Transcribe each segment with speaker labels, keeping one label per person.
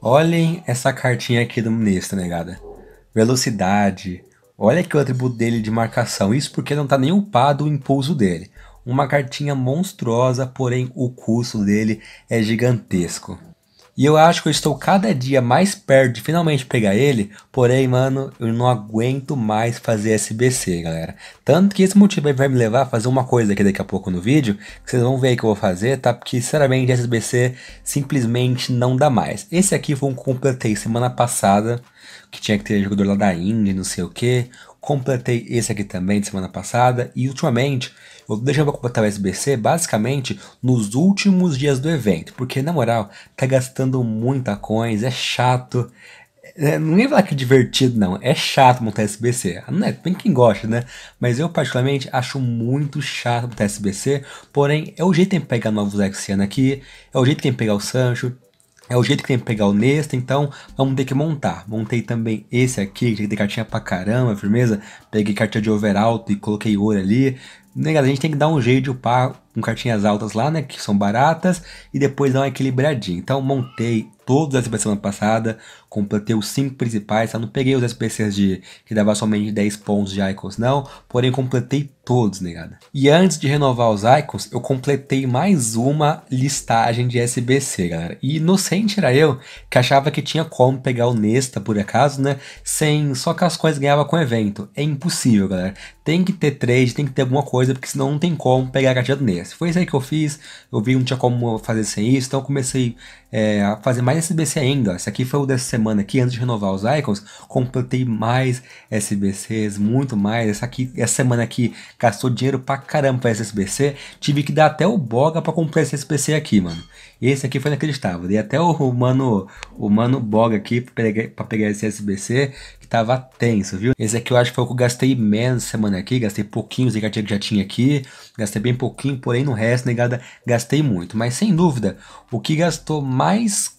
Speaker 1: Olhem essa cartinha aqui do ministro, negada. Né, Velocidade. Olha que o atributo dele de marcação. Isso porque não está nem upado o impulso dele. Uma cartinha monstruosa, porém o custo dele é gigantesco. E eu acho que eu estou cada dia mais perto de finalmente pegar ele, porém, mano, eu não aguento mais fazer SBC, galera. Tanto que esse motivo aí vai me levar a fazer uma coisa aqui daqui a pouco no vídeo, que vocês vão ver que eu vou fazer, tá? Porque, sinceramente, SBC simplesmente não dá mais. Esse aqui foi um completei semana passada, que tinha que ter jogador lá da Indy, não sei o que, completei esse aqui também de semana passada e ultimamente eu deixar para pra completar o SBC basicamente nos últimos dias do evento, porque na moral tá gastando muita coins, é chato, é, não ia falar que é divertido, não. É chato montar SBC. Não é bem quem gosta, né? Mas eu, particularmente, acho muito chato montar SBC. Porém, é o jeito que tem que pegar novos Exiana aqui. É o jeito que tem que pegar o Sancho. É o jeito que tem que pegar o Nesta, então vamos ter que montar. Montei também esse aqui, que tem cartinha pra caramba, firmeza. Peguei cartinha de overalto e coloquei ouro ali. Né, a gente tem que dar um jeito de upar com cartinhas altas lá, né? Que são baratas. E depois dar uma equilibradinha. Então montei todas as da semana passada completei os cinco principais, tá? Não peguei os SPCs de que dava somente 10 pontos de icons, não. Porém, completei todos, negada. E antes de renovar os icons, eu completei mais uma listagem de SBC, galera. E inocente era eu, que achava que tinha como pegar o Nesta, por acaso, né? Sem só que as coisas ganhava com o evento. É impossível, galera. Tem que ter trade, tem que ter alguma coisa, porque senão não tem como pegar a cartinha do Nesta. Foi isso aí que eu fiz. Eu vi que não tinha como fazer sem isso, então comecei é, a fazer mais SBC ainda. Esse aqui foi o DC semana aqui, antes de renovar os icons, completei mais SBCs, muito mais. Essa, aqui, essa semana aqui gastou dinheiro pra caramba pra esse SBC. Tive que dar até o boga pra comprar esse SBC aqui, mano. Esse aqui foi inacreditável. Dei até o, o mano, o mano boga aqui pra pegar, pra pegar esse SBC, que tava tenso, viu? Esse aqui eu acho que foi o que eu gastei menos semana aqui, gastei pouquinho, os cartinha que já tinha aqui, gastei bem pouquinho, porém no resto, negada, gastei muito. Mas sem dúvida, o que gastou mais.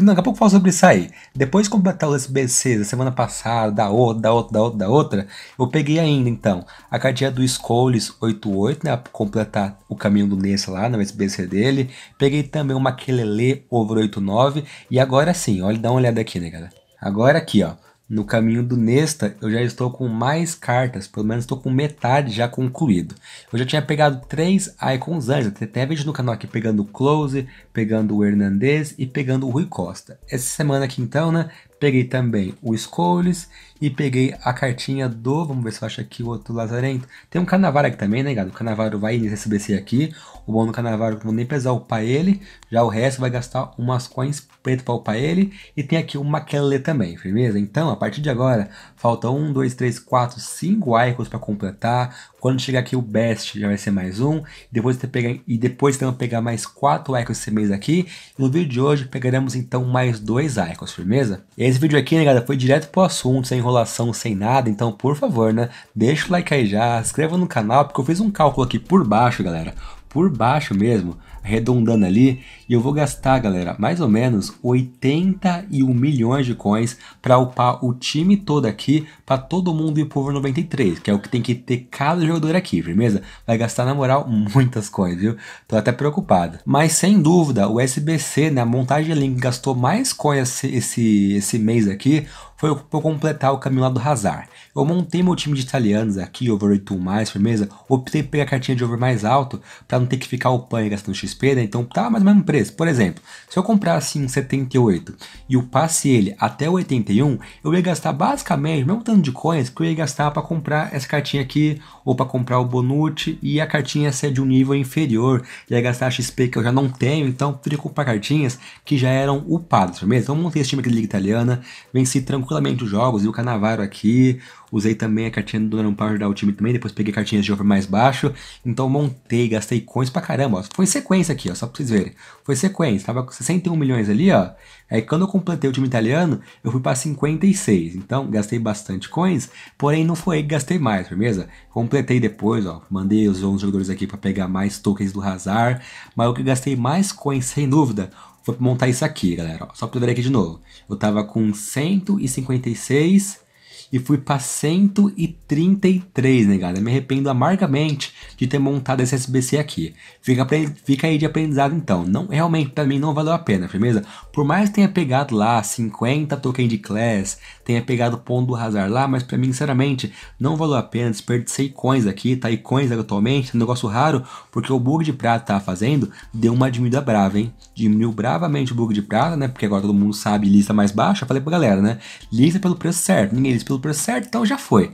Speaker 1: Não, daqui a pouco eu falo sobre isso aí. Depois de completar o SBC da semana passada, da outra, da outra, da outra, da outra, eu peguei ainda então a cartinha do Scholes 88, né? Pra completar o caminho do Nessa lá, no né, SBC dele. Peguei também uma Kelele Over 89. E agora sim, olha, dá uma olhada aqui, né, galera? Agora aqui, ó. No caminho do Nesta, eu já estou com mais cartas, pelo menos estou com metade já concluído. Eu já tinha pegado três icons antes, até tem vídeo no canal aqui pegando o Close, pegando o Hernandes e pegando o Rui Costa. Essa semana aqui então, né, Peguei também o Coles e peguei a cartinha do. Vamos ver se eu acho aqui o outro Lazarento. Tem um Canavaro aqui também, né, galera? O Canavaro vai receber aqui. O bom do Canavaro é que vou nem precisar upar ele. Já o resto vai gastar umas coins preto para upar ele. E tem aqui o Maquelele também, firmeza? Então, a partir de agora, falta um, dois, três, quatro, cinco Icons para completar. Quando chegar aqui o Best já vai ser mais um. Depois ter pegar, e depois que pegar mais quatro Icons esse mês aqui. E no vídeo de hoje pegaremos então mais dois Icons, firmeza? Esse vídeo aqui, né, galera, foi direto pro assunto, sem enrolação, sem nada, então, por favor, né, deixa o like aí já, inscreva no canal, porque eu fiz um cálculo aqui por baixo, galera por baixo mesmo, arredondando ali, e eu vou gastar, galera, mais ou menos 81 milhões de coins para upar o time todo aqui, para todo mundo ir pro over 93, que é o que tem que ter cada jogador aqui, firmeza? Vai gastar, na moral, muitas coins, viu? Tô até preocupado. Mas, sem dúvida, o SBC, na né, A montagem de link, gastou mais coins esse, esse, esse mês aqui, foi para completar o caminho lá do Hazard. Eu montei meu time de italianos aqui, over 8 mais, firmeza, optei por pegar a cartinha de over mais alto para não ter que ficar o pan gastando XP, né? Então tá mais ou menos preço. Por exemplo, se eu comprasse um 78 e o passe ele até o 81, eu ia gastar basicamente o mesmo tanto de coins que eu ia gastar para comprar essa cartinha aqui ou para comprar o Bonucci e a cartinha ser de um nível inferior e aí gastar XP que eu já não tenho, então que comprar cartinhas que já eram upadas, beleza? Então montei esse time aqui de Liga Italiana, venci tranquilamente os jogos e o Canavaro aqui, Usei também a cartinha do Donan Power ajudar o time também. Depois peguei cartinhas de over mais baixo. Então montei, gastei coins pra caramba. Ó. Foi sequência aqui, ó, só pra vocês verem. Foi sequência. Tava com 61 milhões ali, ó. Aí quando eu completei o time italiano, eu fui para 56. Então gastei bastante coins, porém não foi aí que gastei mais, firmeza? Completei depois, ó. Mandei os 11 jogadores aqui para pegar mais tokens do Hazard. Mas o que gastei mais coins, sem dúvida, foi montar isso aqui, galera. Ó. Só pra ver aqui de novo. Eu tava com 156 e fui para 133, negada. Me arrependo amargamente de ter montado esse SBC aqui. Fica, fica aí de aprendizado então. Não, realmente, para mim não valeu a pena, firmeza? Por mais que tenha pegado lá 50 token de class, tenha pegado ponto do Hazard lá, mas para mim, sinceramente, não valeu a pena. Desperdicei coins aqui, tá aí coins atualmente, um negócio raro, porque o bug de prata tá fazendo, deu uma diminuída brava, hein? Diminuiu bravamente o bug de prata, né? Porque agora todo mundo sabe, lista mais baixa. falei pra galera, né? Lista pelo preço certo, ninguém lista pelo super certo, então já foi.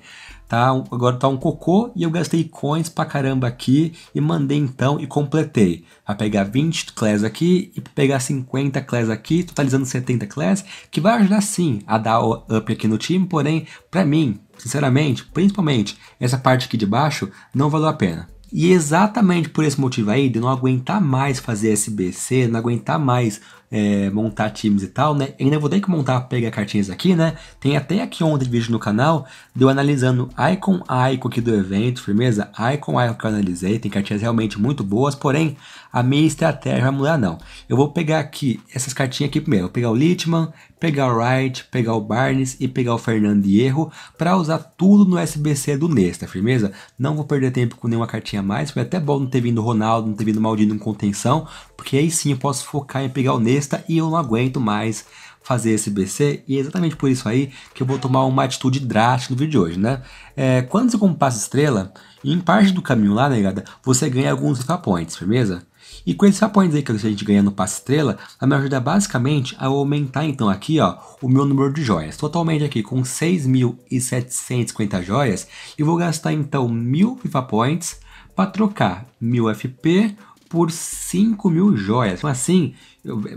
Speaker 1: Tá, agora tá um cocô e eu gastei coins pra caramba aqui e mandei então e completei. Vai pegar 20 class aqui e pegar 50 class aqui, totalizando 70 class, que vai ajudar sim a dar o up aqui no time, porém, pra mim, sinceramente, principalmente, essa parte aqui de baixo não valeu a pena. E é exatamente por esse motivo aí, de não aguentar mais fazer SBC, não aguentar mais é, montar times e tal, né? Ainda vou ter que montar, pegar cartinhas aqui, né? Tem até aqui ontem vídeo no canal, deu de analisando icon a icon aqui do evento, firmeza? Icon a icon que eu analisei, tem cartinhas realmente muito boas, porém, a minha estratégia vai mudar, não. Eu vou pegar aqui essas cartinhas aqui primeiro. Vou pegar o Littman, pegar o Wright, pegar o Barnes e pegar o Fernando Hierro para usar tudo no SBC do Nesta, tá firmeza? Não vou perder tempo com nenhuma cartinha mais. Foi é até bom não ter vindo o Ronaldo, não ter vindo o Maldino em contenção, porque aí sim eu posso focar em pegar o Nesta e eu não aguento mais fazer esse BC e é exatamente por isso aí que eu vou tomar uma atitude drástica no vídeo de hoje, né? É, quando você compra essa estrela, em parte do caminho lá, negada, você ganha alguns FIFA Points, firmeza? E com esse apoio aí que a gente ganha no no Pastrela, vai me ajudar basicamente a aumentar então aqui ó, o meu número de joias. Totalmente aqui com 6.750 joias, eu vou gastar então 1.000 FIFA Points para trocar 1.000 FP por 5.000 mil joias. Então, assim,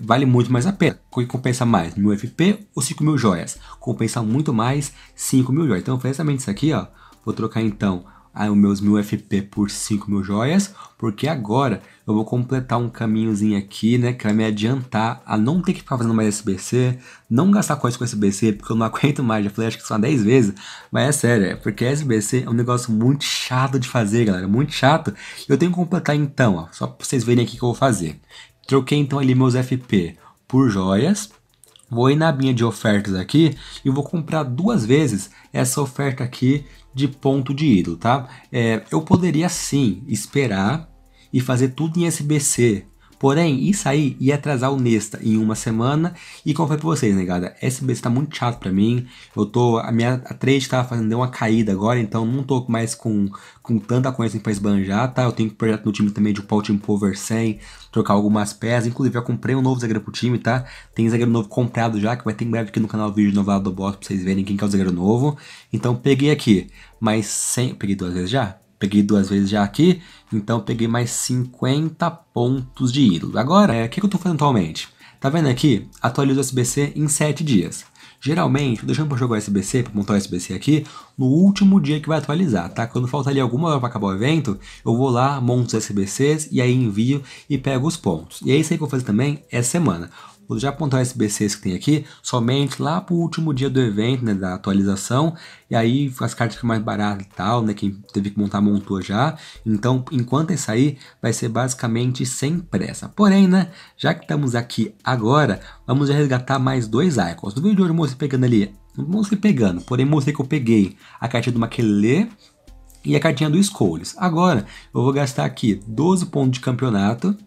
Speaker 1: vale muito mais a pena. O que compensa mais, mil FP ou 5.000 mil joias? Compensa muito mais 5.000 mil joias. Então, foi exatamente isso aqui, ó. Vou trocar, então, os meus mil FP por 5 mil joias, porque agora eu vou completar um caminhozinho aqui, né, que vai me adiantar a não ter que ficar fazendo mais SBC, não gastar coisa com SBC, porque eu não aguento mais, já falei acho que são 10 vezes, mas é sério, é porque SBC é um negócio muito chato de fazer, galera, muito chato, eu tenho que completar então, ó, só pra vocês verem aqui o que eu vou fazer. Troquei então ali meus FP por joias, Vou ir na minha de ofertas aqui e vou comprar duas vezes essa oferta aqui de ponto de ídolo, tá? É, eu poderia sim esperar e fazer tudo em SBC Porém, isso aí ia atrasar o Nesta em uma semana. E como foi pra vocês, negada, né, SBS tá muito chato pra mim. Eu tô. A minha a trade tava fazendo deu uma caída agora, então não tô mais com, com tanta coisa pra esbanjar, tá? Eu tenho um projeto no time também de um o time pro sem 100, trocar algumas peças. Inclusive, eu comprei um novo zagueiro pro time, tá? Tem zagueiro novo comprado já, que vai ter em breve aqui no canal vídeo novo lá do box pra vocês verem quem que é o zagueiro novo. Então peguei aqui, mas sem. Peguei duas vezes já? Peguei duas vezes já aqui, então peguei mais 50 pontos de ídolo. Agora, é, o é, que, que eu estou fazendo atualmente? Tá vendo aqui? Atualizo o SBC em 7 dias. Geralmente, eu deixando para jogar o SBC, para montar o SBC aqui, no último dia que vai atualizar, tá? Quando falta ali alguma hora para acabar o evento, eu vou lá, monto os SBCs e aí envio e pego os pontos. E é isso aí que eu vou fazer também essa semana. Vou já apontar esse SBCs que tem aqui, somente lá pro último dia do evento, né, da atualização, e aí as cartas ficam mais baratas e tal, né, quem teve que montar, montou já. Então, enquanto é isso aí vai ser basicamente sem pressa. Porém, né, já que estamos aqui agora, vamos resgatar mais dois icons. No vídeo de hoje eu mostrei pegando ali, não mostrei pegando, porém mostrei que eu peguei a cartinha do Maquelê, e a cartinha do Scholes. Agora, eu vou gastar aqui 12 pontos de campeonato,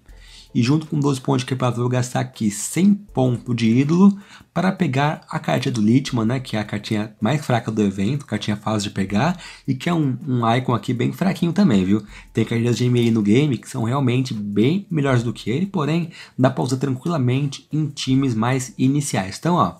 Speaker 1: e junto com 12 pontos de equipamento é vou gastar tá aqui 100 pontos de ídolo para pegar a cartinha do Litman, né, que é a cartinha mais fraca do evento, cartinha fácil de pegar e que é um, um icon aqui bem fraquinho também, viu? Tem cartinhas de MI no game que são realmente bem melhores do que ele, porém dá para usar tranquilamente em times mais iniciais. Então, ó,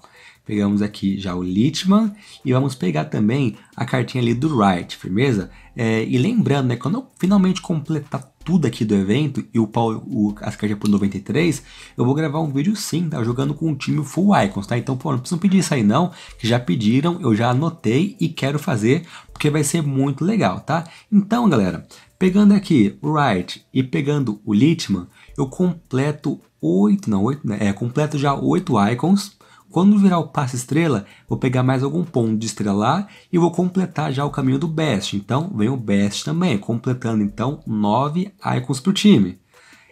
Speaker 1: pegamos aqui já o Litman e vamos pegar também a cartinha ali do Wright, firmeza? É, e lembrando, né, quando eu finalmente completar tudo aqui do evento e o o, o, as cartas por 93, eu vou gravar um vídeo sim, tá? Jogando com o time Full Icons, tá? Então, pô, não precisam pedir isso aí não, que já pediram, eu já anotei e quero fazer, porque vai ser muito legal, tá? Então, galera, pegando aqui o Wright e pegando o Litman, eu completo 8, não, 8, né? É, completo já 8 icons, quando virar o passe estrela, vou pegar mais algum ponto de estrela lá e vou completar já o caminho do best. Então, vem o best também, completando então 9 icons para o time.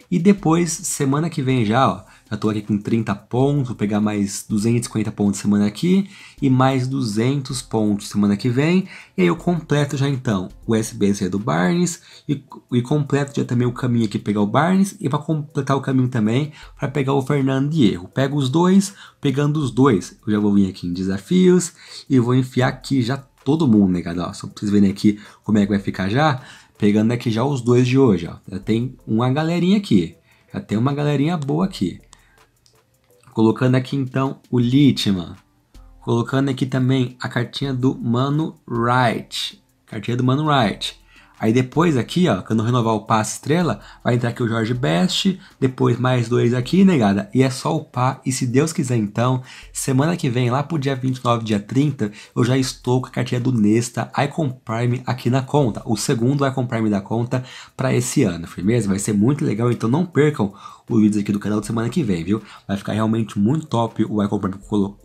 Speaker 1: E depois, semana que vem já, ó, já estou aqui com 30 pontos, vou pegar mais 250 pontos semana aqui e mais 200 pontos semana que vem. E aí eu completo já então o SBC do Barnes e, e completo já também o caminho aqui pegar o Barnes e para completar o caminho também para pegar o Fernando Erro. Pego os dois, pegando os dois, eu já vou vir aqui em desafios e vou enfiar aqui já todo mundo, né, galera? Só para vocês verem aqui como é que vai ficar já. Pegando aqui já os dois de hoje, ó. Já tem uma galerinha aqui. Já tem uma galerinha boa aqui. Colocando aqui então o Litman. Colocando aqui também a cartinha do Mano Wright. Cartinha do Mano Wright. Aí depois aqui, ó, quando renovar o pá estrela, vai entrar aqui o Jorge Best, depois mais dois aqui, negada. E é só o pá, e se Deus quiser então, semana que vem, lá pro dia 29, dia 30, eu já estou com a cartinha do Nesta Icon Prime aqui na conta, o segundo Icon Prime da conta para esse ano, firmeza? Vai ser muito legal, então não percam os vídeos aqui do canal da semana que vem, viu? Vai ficar realmente muito top o icon,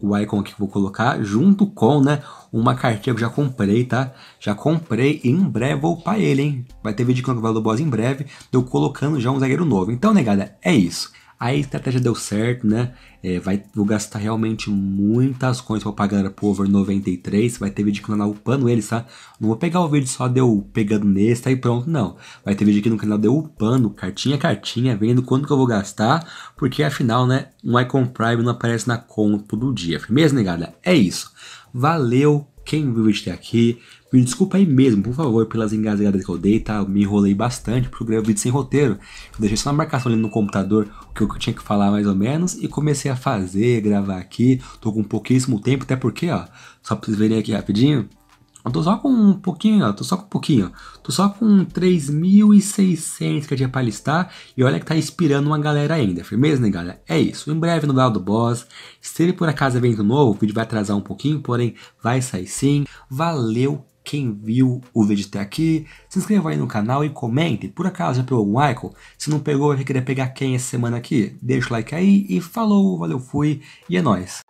Speaker 1: o icon que eu vou colocar, junto com, né, uma cartinha que eu já comprei, tá? Já comprei e em breve vou upar ele, hein? Vai ter vídeo com o Boss em breve, eu colocando já um zagueiro novo. Então, negada, é isso. Aí a estratégia deu certo, né? É, vai, vou gastar realmente muitas coins pra pagar pro over 93. Vai ter vídeo aqui no canal é upando eles, tá? Não vou pegar o vídeo só deu pegando nesse, tá? E pronto, não. Vai ter vídeo aqui no canal deu upando, cartinha a cartinha, vendo quanto que eu vou gastar. Porque afinal, né? Um Icon Prime não aparece na conta todo dia. Firmeza, negada? É isso. Valeu! quem viu o vídeo até aqui. Me desculpa aí mesmo, por favor, pelas engasgadas que eu dei, tá? Eu me enrolei bastante porque eu gravei vídeo sem roteiro. Eu deixei só uma marcação ali no computador, o que eu tinha que falar mais ou menos, e comecei a fazer, gravar aqui. Tô com pouquíssimo tempo, até porque, ó, só pra vocês verem aqui rapidinho, eu ah, tô só com um pouquinho, ó, tô só com um pouquinho, Tô só com 3.600 que tinha é pra listar e olha que tá inspirando uma galera ainda, firmeza, né, galera? É isso, em breve no Galo do Boss. Se ele por acaso é evento novo, o vídeo vai atrasar um pouquinho, porém vai sair sim. Valeu quem viu o vídeo até aqui, se inscreva aí no canal e comente. Por acaso já pegou o Michael? Se não pegou, vai querer pegar quem essa semana aqui? Deixa o like aí e falou, valeu, fui e é nóis.